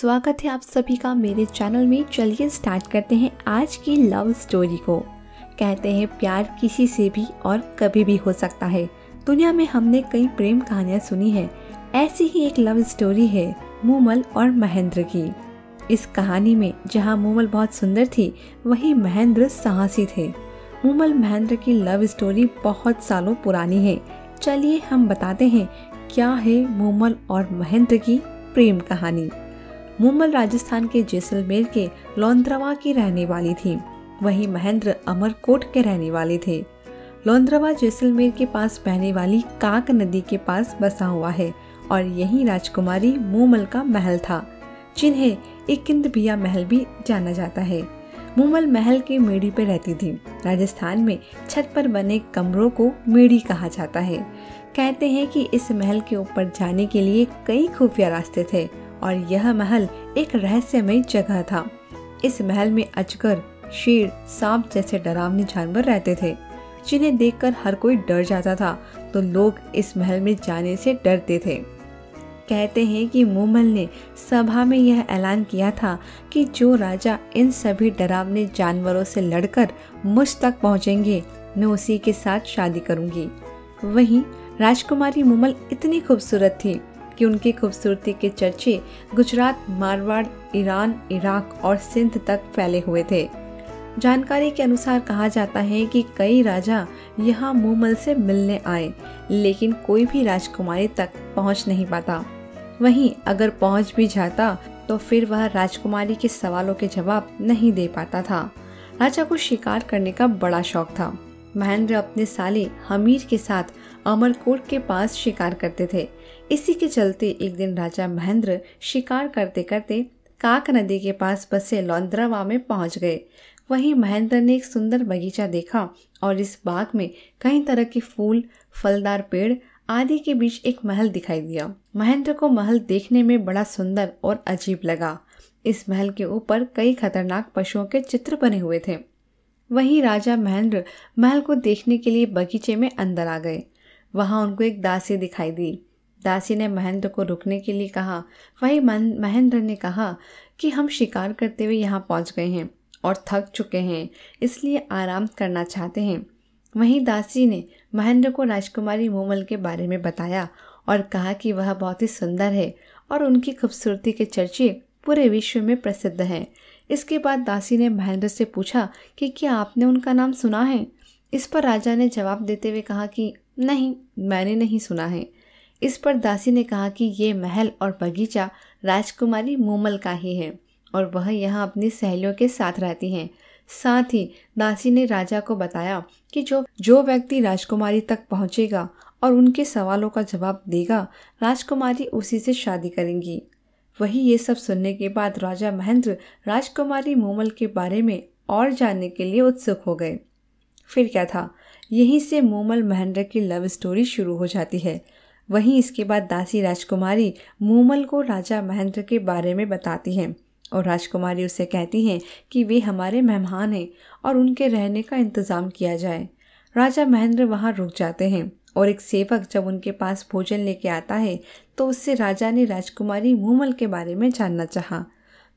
स्वागत है आप सभी का मेरे चैनल में चलिए स्टार्ट करते हैं आज की लव स्टोरी को कहते हैं प्यार किसी से भी और कभी भी हो सकता है दुनिया में हमने कई प्रेम कहानियां सुनी है ऐसी ही एक लव स्टोरी है मूमल और महेंद्र की इस कहानी में जहाँ मूमल बहुत सुंदर थी वहीं महेंद्र साहसी थे मूमल महेंद्र की लव स्टोरी बहुत सालों पुरानी है चलिए हम बताते हैं क्या है मूमल और महेंद्र की प्रेम कहानी मुम्बल राजस्थान के जैसलमेर के लौंद्रवा की रहने वाली थी वहीं महेंद्र अमरकोट के रहने वाले थे लौंद्रवा जैसलमेर के पास बहने वाली काक नदी के पास बसा हुआ है और यही राजकुमारी मुमल का महल था जिन्हें इकिंद बिया महल भी जाना जाता है मुमल महल के मेढ़ी पर रहती थी राजस्थान में छत पर बने कमरों को मेढ़ी कहा जाता है कहते हैं कि इस महल के ऊपर जाने के लिए कई खुफिया रास्ते थे और यह महल एक रहस्यमय जगह था इस महल में अजगर शेर सांप जैसे डरावने जानवर रहते थे जिन्हें देखकर हर कोई डर जाता था तो लोग इस महल में जाने से डरते थे कहते हैं कि मोमल ने सभा में यह ऐलान किया था कि जो राजा इन सभी डरावने जानवरों से लड़कर मुझ तक पहुंचेंगे मैं उसी के साथ शादी करूंगी वहीं राजकुमारी मुमल इतनी खूबसूरत थी कि उनकी खूबसूरती के चर्चे गुजरात मारवाड़ ईरान इराक और सिंध तक फैले हुए थे जानकारी के अनुसार कहा जाता है कि कई राजा यहाँ मुमल से मिलने आए लेकिन कोई भी राजकुमारी तक पहुँच नहीं पाता वहीं अगर पहुँच भी जाता तो फिर वह राजकुमारी के सवालों के जवाब नहीं दे पाता था राजा को शिकार करने का बड़ा शौक था महेंद्र अपने साले हमीर के साथ अमरकोट के पास शिकार करते थे इसी के चलते एक दिन राजा महेंद्र शिकार करते करते काक नदी के पास बसे लौंद्रावा में पहुंच गए वहीं महेंद्र ने एक सुंदर बगीचा देखा और इस बाग में कई तरह के फूल फलदार पेड़ आदि के बीच एक महल दिखाई दिया महेंद्र को महल देखने में बड़ा सुंदर और अजीब लगा इस महल के ऊपर कई खतरनाक पशुओं के चित्र बने हुए थे वहीं राजा महेंद्र महल को देखने के लिए बगीचे में अंदर आ गए वहाँ उनको एक दासी दिखाई दी दासी ने महेंद्र को रुकने के लिए कहा वहीं महेंद्र ने कहा कि हम शिकार करते हुए यहाँ पहुँच गए हैं और थक चुके हैं इसलिए आराम करना चाहते हैं वहीं दासी ने महेंद्र को राजकुमारी मोमल के बारे में बताया और कहा कि वह बहुत ही सुंदर है और उनकी खूबसूरती के चर्चे पूरे विश्व में प्रसिद्ध हैं इसके बाद दासी ने महेंद्र से पूछा कि क्या आपने उनका नाम सुना है इस पर राजा ने जवाब देते हुए कहा कि नहीं मैंने नहीं सुना है इस पर दासी ने कहा कि ये महल और बगीचा राजकुमारी मोमल का ही है और वह यहाँ अपनी सहेलियों के साथ रहती हैं साथ ही दासी ने राजा को बताया कि जो जो व्यक्ति राजकुमारी तक पहुँचेगा और उनके सवालों का जवाब देगा राजकुमारी उसी से शादी करेंगी वहीं ये सब सुनने के बाद राजा महेंद्र राजकुमारी मोमल के बारे में और जानने के लिए उत्सुक हो गए फिर क्या था यहीं से मोमल महेंद्र की लव स्टोरी शुरू हो जाती है वहीं इसके बाद दासी राजकुमारी मोमल को राजा महेंद्र के बारे में बताती हैं और राजकुमारी उसे कहती हैं कि वे हमारे मेहमान हैं और उनके रहने का इंतज़ाम किया जाए राजा महेंद्र वहाँ रुक जाते हैं और एक सेवक जब उनके पास भोजन लेके आता है तो उससे राजा ने राजकुमारी मूमल के बारे में जानना चाहा।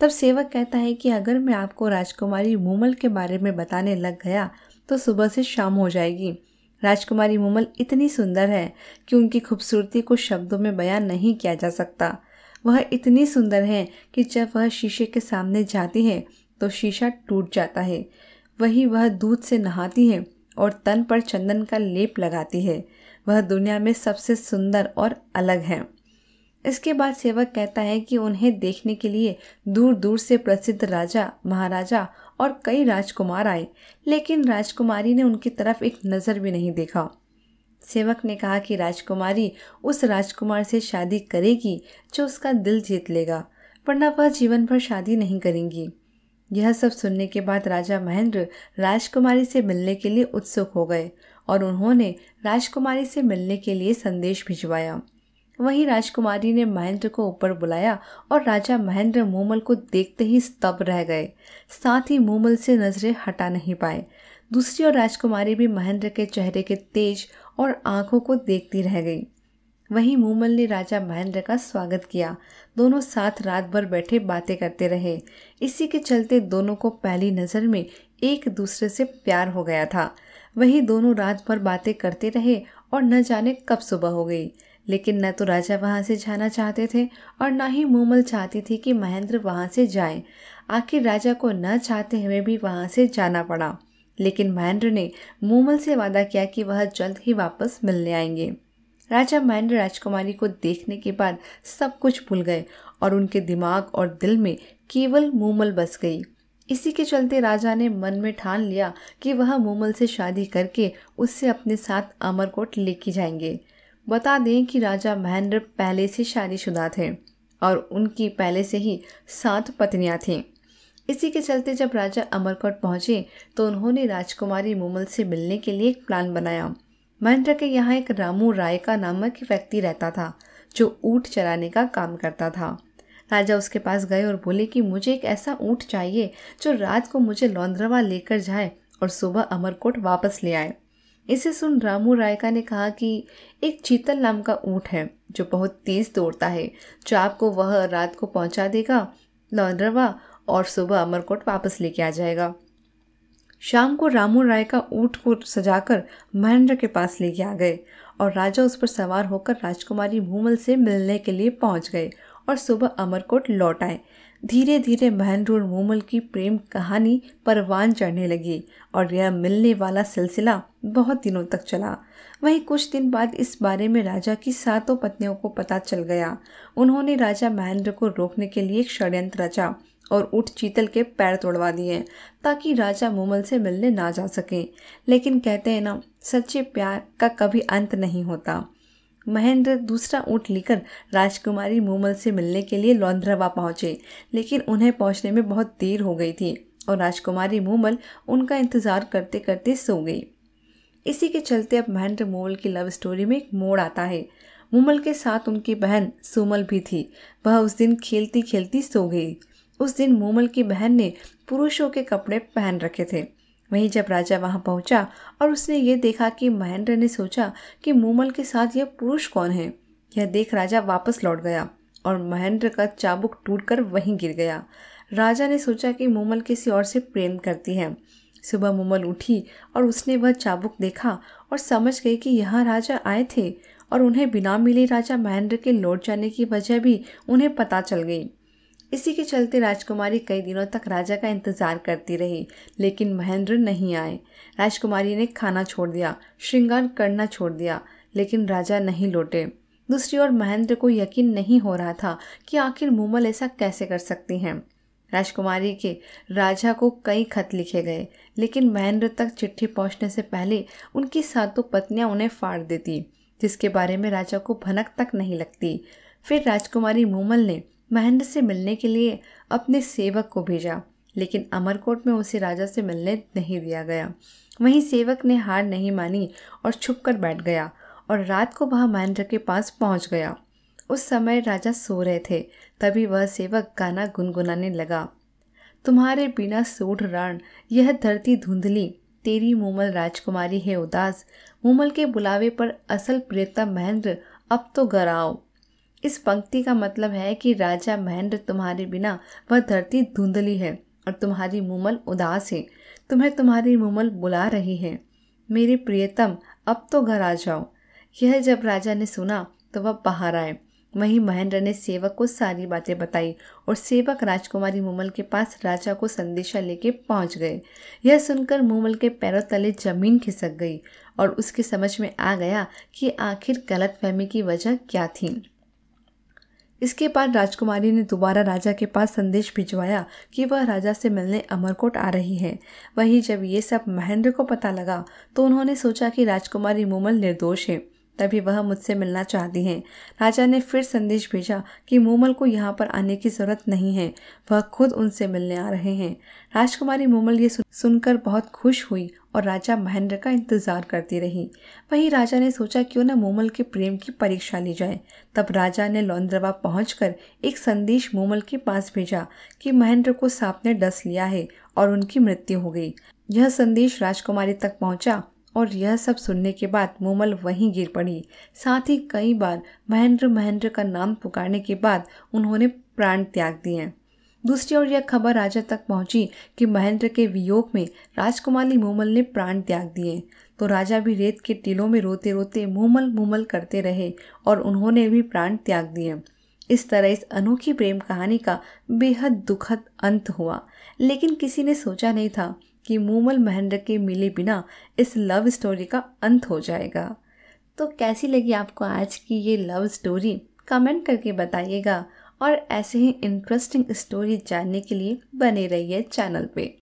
तब सेवक कहता है कि अगर मैं आपको राजकुमारी मूमल के बारे में बताने लग गया तो सुबह से शाम हो जाएगी राजकुमारी मूमल इतनी सुंदर है कि उनकी खूबसूरती को शब्दों में बयान नहीं किया जा सकता वह इतनी सुंदर है कि जब वह शीशे के सामने जाती है तो शीशा टूट जाता है वही वह दूध से नहाती है और तन पर चंदन का लेप लगाती है वह दुनिया में सबसे सुंदर और अलग है इसके बाद सेवक कहता है कि उन्हें देखने के लिए दूर दूर से प्रसिद्ध राजा महाराजा और कई राजकुमार आए लेकिन राजकुमारी ने उनकी तरफ एक नज़र भी नहीं देखा सेवक ने कहा कि राजकुमारी उस राजकुमार से शादी करेगी जो उसका दिल जीत लेगा वरना वह जीवन भर शादी नहीं करेंगी यह सब सुनने के बाद राजा महेंद्र राजकुमारी से मिलने के लिए उत्सुक हो गए और उन्होंने राजकुमारी से मिलने के लिए संदेश भिजवाया वहीं राजकुमारी ने महेंद्र को ऊपर बुलाया और राजा महेंद्र मूमल को देखते ही स्तब्ध रह गए साथ ही मूमल से नजरें हटा नहीं पाए दूसरी ओर राजकुमारी भी महेंद्र के चेहरे के तेज और आंखों को देखती रह गई वहीं मूमल ने राजा महेंद्र का स्वागत किया दोनों साथ रात भर बैठे बातें करते रहे इसी के चलते दोनों को पहली नज़र में एक दूसरे से प्यार हो गया था वही दोनों रात भर बातें करते रहे और न जाने कब सुबह हो गई लेकिन न तो राजा वहाँ से जाना चाहते थे और न ही मोमल चाहती थी कि महेंद्र वहाँ से जाए आखिर राजा को न चाहते हुए भी वहाँ से जाना पड़ा लेकिन महेंद्र ने मोमल से वादा किया कि वह जल्द ही वापस मिलने आएंगे राजा महेंद्र राजकुमारी को देखने के बाद सब कुछ भूल गए और उनके दिमाग और दिल में केवल मोमल बस गई इसी के चलते राजा ने मन में ठान लिया कि वह मुमल से शादी करके उससे अपने साथ अमरकोट लेके जाएंगे बता दें कि राजा महेंद्र पहले से शादीशुदा थे और उनकी पहले से ही सात पत्नियां थीं इसी के चलते जब राजा अमरकोट पहुंचे तो उन्होंने राजकुमारी मुमल से मिलने के लिए एक प्लान बनाया महेंद्र के यहाँ एक रामू राय का नामक व्यक्ति रहता था जो ऊँट चराने का काम करता था राजा उसके पास गए और बोले कि मुझे एक ऐसा ऊँट चाहिए जो रात को मुझे लौंद्रवा लेकर जाए और सुबह अमरकोट वापस ले आए इसे सुन रामू रायका ने कहा कि एक चीतल नाम का ऊँट है जो बहुत तेज़ दौड़ता है जो आपको वह रात को पहुंचा देगा लौंद्रवा और सुबह अमरकोट वापस लेके आ जाएगा शाम को रामू राय का ऊँट को सजाकर महेंद्र के पास लेके आ गए और राजा उस पर सवार होकर राजकुमारी भूमल से मिलने के लिए पहुंच गए और सुबह अमरकोट लौट आए धीरे धीरे महेंद्र और मूमल की प्रेम कहानी परवान चढ़ने लगी और यह मिलने वाला सिलसिला बहुत दिनों तक चला वहीं कुछ दिन बाद इस बारे में राजा की सातों पत्नियों को पता चल गया उन्होंने राजा महेंद्र को रोकने के लिए एक षड्यंत्र रचा और उठ चीतल के पैर तोड़वा दिए ताकि राजा मोमल से मिलने ना जा सकें लेकिन कहते हैं ना सच्चे प्यार का कभी अंत नहीं होता महेंद्र दूसरा ऊँट लेकर राजकुमारी मूमल से मिलने के लिए लौंद्रवा पहुँचे लेकिन उन्हें पहुँचने में बहुत देर हो गई थी और राजकुमारी मूमल उनका इंतज़ार करते करते सो गई इसी के चलते अब महेंद्र मूमल की लव स्टोरी में एक मोड़ आता है मोमल के साथ उनकी बहन सोमल भी थी वह उस दिन खेलती खेलती सो गई उस दिन मोमल की बहन ने पुरुषों के कपड़े पहन रखे थे वहीं जब राजा वहां पहुंचा और उसने ये देखा कि महेंद्र ने सोचा कि मूमल के साथ यह पुरुष कौन है यह देख राजा वापस लौट गया और महेंद्र का चाबुक टूटकर वहीं गिर गया राजा ने सोचा कि मूमल किसी और से प्रेम करती है सुबह मूमल उठी और उसने वह चाबुक देखा और समझ गई कि यहाँ राजा आए थे और उन्हें बिना मिले राजा महेंद्र के लौट जाने की वजह भी उन्हें पता चल गई इसी के चलते राजकुमारी कई दिनों तक राजा का इंतजार करती रही लेकिन महेंद्र नहीं आए राजकुमारी ने खाना छोड़ दिया श्रृंगार करना छोड़ दिया लेकिन राजा नहीं लौटे दूसरी ओर महेंद्र को यकीन नहीं हो रहा था कि आखिर मुमल ऐसा कैसे कर सकती हैं राजकुमारी के राजा को कई खत लिखे गए लेकिन महेंद्र तक चिट्ठी पहुंचने से पहले उनकी सातों पत्नियां उन्हें फाड़ देती जिसके बारे में राजा को भनक तक नहीं लगती फिर राजकुमारी मुमल ने महेंद्र से मिलने के लिए अपने सेवक को भेजा लेकिन अमरकोट में उसे राजा से मिलने नहीं दिया गया वहीं सेवक ने हार नहीं मानी और छुपकर बैठ गया और रात को वह महेंद्र के पास पहुंच गया उस समय राजा सो रहे थे तभी वह सेवक गाना गुनगुनाने लगा तुम्हारे बिना सूढ़ रण यह धरती धुंधली तेरी मूमल राजकुमारी है उदास मूमल के बुलावे पर असल प्रियता महेंद्र अब तो घर आओ इस पंक्ति का मतलब है कि राजा महेंद्र तुम्हारे बिना वह धरती धुंधली है और तुम्हारी मुमल उदास है तुम्हें तुम्हारी मुमल बुला रही है मेरे प्रियतम अब तो घर आ जाओ यह जब राजा ने सुना तो वह बाहर आए वहीं महेंद्र ने सेवक को सारी बातें बताई और सेवक राजकुमारी मुमल के पास राजा को संदेशा लेके पहुंच गए यह सुनकर मुमल के पैरों तले जमीन खिसक गई और उसके समझ में आ गया कि आखिर गलतफहमी की वजह क्या थी इसके बाद राजकुमारी ने दोबारा राजा के पास संदेश भिजवाया कि वह राजा से मिलने अमरकोट आ रही है वहीं जब ये सब महेंद्र को पता लगा तो उन्होंने सोचा कि राजकुमारी मूमल निर्दोष है तभी वह मुझसे मिलना चाहती हैं राजा ने फिर संदेश भेजा कि मोमल को यहाँ पर आने की ज़रूरत नहीं है वह खुद उनसे मिलने आ रहे हैं राजकुमारी मोमल ये सुनकर बहुत खुश हुई और राजा महेंद्र का इंतज़ार करती रही वहीं राजा ने सोचा क्यों न मोमल के प्रेम की परीक्षा ली जाए तब राजा ने लौंद्रवा पहुँच एक संदेश मोमल के पास भेजा कि महेंद्र को सांप ने डस लिया है और उनकी मृत्यु हो गई यह संदेश राजकुमारी तक पहुंचा और यह सब सुनने के बाद मोमल वहीं गिर पड़ी साथ ही कई बार महेंद्र महेंद्र का नाम पुकारने के बाद उन्होंने प्राण त्याग दिए दूसरी ओर यह खबर राजा तक पहुंची कि महेंद्र के वियोग में राजकुमारी मोमल ने प्राण त्याग दिए तो राजा भी रेत के टीलों में रोते रोते मोमल मोमल करते रहे और उन्होंने भी प्राण त्याग दिए इस तरह इस अनोखी प्रेम कहानी का बेहद दुखद अंत हुआ लेकिन किसी ने सोचा नहीं था कि मूमल महेंद्र के मिले बिना इस लव स्टोरी का अंत हो जाएगा तो कैसी लगी आपको आज की ये लव स्टोरी कमेंट करके बताइएगा और ऐसे ही इंटरेस्टिंग स्टोरी जानने के लिए बने रहिए चैनल पे